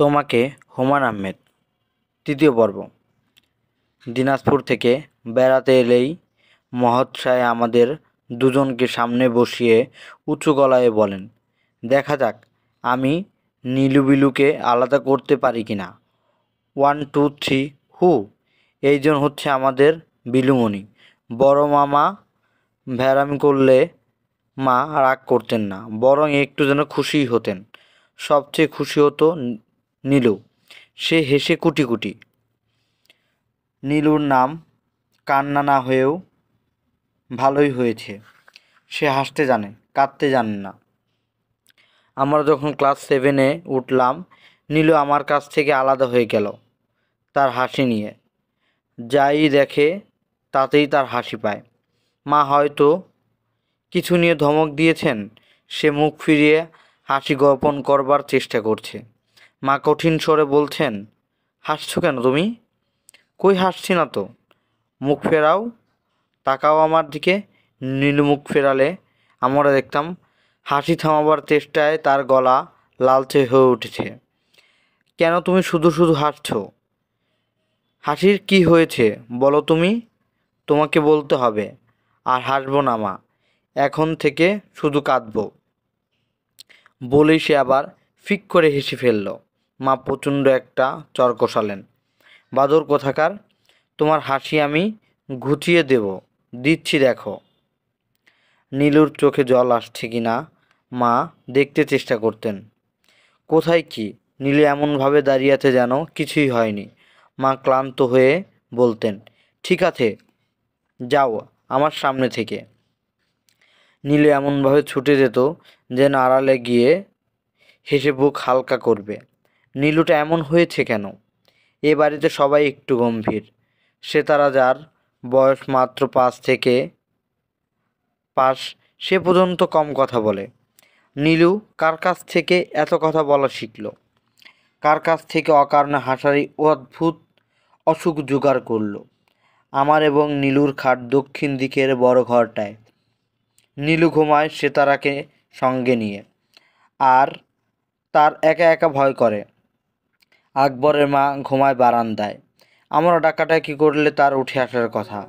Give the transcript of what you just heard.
তোমাকে হুমান আহমেদ তৃতীয় পর্ব দিনাজপুর থেকে বেড়াতে এলেই মহৎসায় আমাদের দুজনকে সামনে বসিয়ে উঁচু গলায় বলেন দেখা যাক আমি নীলুবিলুকে আলাদা করতে পারি কি না ওয়ান টু থ্রি হু এইজন হচ্ছে আমাদের বিলুমণি বড় মামা ভ্যারামি করলে মা রাগ করতেন না বরং একটু যেন খুশি হতেন সবচেয়ে খুশি হতো নীলু সে হেসে কুটি কুটি নীলুর নাম কান্না না হয়েও ভালোই হয়েছে সে হাসতে জানে কাঁদতে জানে না আমরা যখন ক্লাস সেভেনে উঠলাম নীলু আমার কাছ থেকে আলাদা হয়ে গেল তার হাসি নিয়ে যাই দেখে তাতেই তার হাসি পায় মা হয়তো কিছু নিয়ে ধমক দিয়েছেন সে মুখ ফিরিয়ে হাসি গোপন করবার চেষ্টা করছে মা কঠিন স্বরে বলছেন হাসছো কেন তুমি কই হাসছি না তো মুখ ফেরাও তাকাও আমার দিকে নীল মুখ ফেরালে আমরা দেখতাম হাসি থামাবার চেষ্টায় তার গলা লালচে হয়ে উঠেছে কেন তুমি শুধু শুধু হাসছ হাসির কি হয়েছে বলো তুমি তোমাকে বলতে হবে আর হাসবো না মা এখন থেকে শুধু কাঁদবো বলেই সে আবার ফিক করে হেসে ফেললো মা প্রচণ্ড একটা চর কষালেন বাদর কোথাকার তোমার হাসি আমি ঘুচিয়ে দেব দিচ্ছি দেখো নীলুর চোখে জল আসছে কি না মা দেখতে চেষ্টা করতেন কোথায় কি নীলু এমনভাবে দাঁড়িয়েছে যেন কিছুই হয়নি মা ক্লান্ত হয়ে বলতেন ঠিক আছে যাও আমার সামনে থেকে নীলু এমনভাবে ছুটে যেত যেন আড়ালে গিয়ে হেসে বুক হালকা করবে নীলুটা এমন হয়েছে কেন এ বাড়িতে সবাই একটু গম্ভীর সে তারা যার বয়স মাত্র পাঁচ থেকে পাস সে পর্যন্ত কম কথা বলে নীলু কার কাছ থেকে এত কথা বলা শিখল কার কাছ থেকে অকারণে হাসারি অদ্ভুত অসুখ জোগাড় করল আমার এবং নীলুর খাট দক্ষিণ দিকের বড় ঘরটায় নীলু ঘুমায় সে তারাকে সঙ্গে নিয়ে আর তার একা একা ভয় করে আকবরের মা ঘুমায় বারান্দায় আমরা ডাকাডাকি করলে তার উঠে আসার কথা